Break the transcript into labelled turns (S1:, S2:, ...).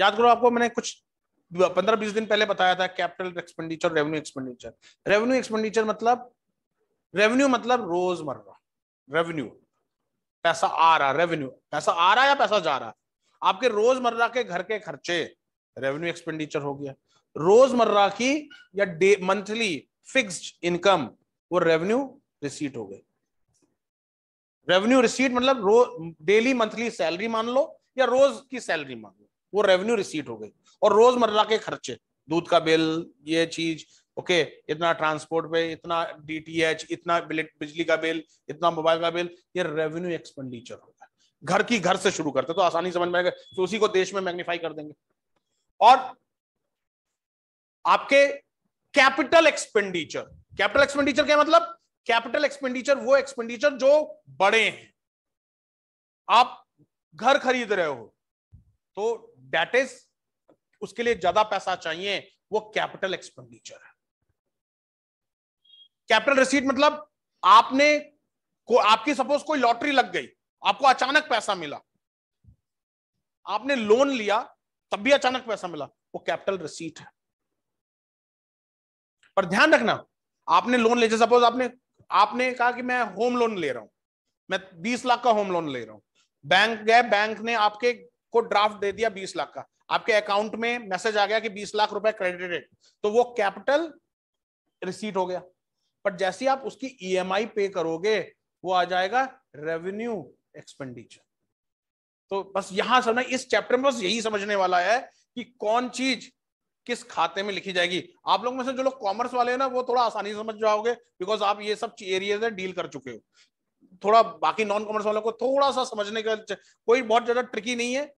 S1: याद करो आपको मैंने कुछ पंद्रह बीस दिन पहले बताया था capital expenditure revenue expenditure revenue expenditure मतलब रेवेन्यू मतलब रोजमर्रा रेवेन्यू पैसा आ रहा रेवेन्यू पैसा आ रहा या पैसा जा रहा आपके रोजमर्रा के घर के खर्चे रेवेन्यू एक्सपेंडिचर हो गया रोजमर्रा की या डे मंथली फिक्स्ड इनकम वो रेवेन्यू रिसीट हो गई रेवेन्यू रिसीट मतलब रोज डेली मंथली सैलरी मान लो या रोज की सैलरी मान लो वो रेवेन्यू रिसीट हो गई और रोजमर्रा के खर्चे दूध का बिल ये चीज ओके इतना ट्रांसपोर्ट पे इतना डीटीएच इतना बिजली का बिल इतना मोबाइल का बिल ये रेवेन्यू एक्सपेंडिचर होगा घर की घर से शुरू करते तो आसानी समझ में आएगा तो उसी को देश में मैग्निफाई कर देंगे और आपके कैपिटल एक्सपेंडिचर कैपिटल एक्सपेंडिचर क्या मतलब कैपिटल एक्सपेंडिचर वो एक्सपेंडिचर जो बड़े हैं आप घर खरीद रहे हो तो दैट इज उसके लिए ज्यादा पैसा चाहिए वो कैपिटल एक्सपेंडिचर है कैपिटल रिसीट मतलब आपने को आपकी सपोज कोई लॉटरी लग गई आपको अचानक पैसा मिला आपने लोन लिया तब भी अचानक पैसा मिला वो कैपिटल रिसीट है पर ध्यान रखना आपने लोन ले सपोज आपने आपने कहा कि मैं होम लोन ले रहा हूं मैं बीस लाख का होम लोन ले रहा हूं बैंक गए बैंक ने आपके को ड्राफ्ट दे दिया बीस लाख का आपके अकाउंट में मैसेज आ गया कि बीस लाख रुपए क्रेडिटेड तो वो कैपिटल रिसीट हो गया बट जैसे आप उसकी ईएमआई e पे करोगे वो आ जाएगा रेवेन्यू एक्सपेंडिचर तो बस यहां समझना इस चैप्टर में बस यही समझने वाला है कि कौन चीज किस खाते में लिखी जाएगी आप लोग में से जो लोग कॉमर्स वाले हैं ना वो थोड़ा आसानी से समझ जाओगे बिकॉज आप ये सब एरिया में डील कर चुके हो थोड़ा बाकी नॉन कॉमर्स वालों को थोड़ा सा समझने का कोई बहुत ज्यादा ट्रिकी नहीं है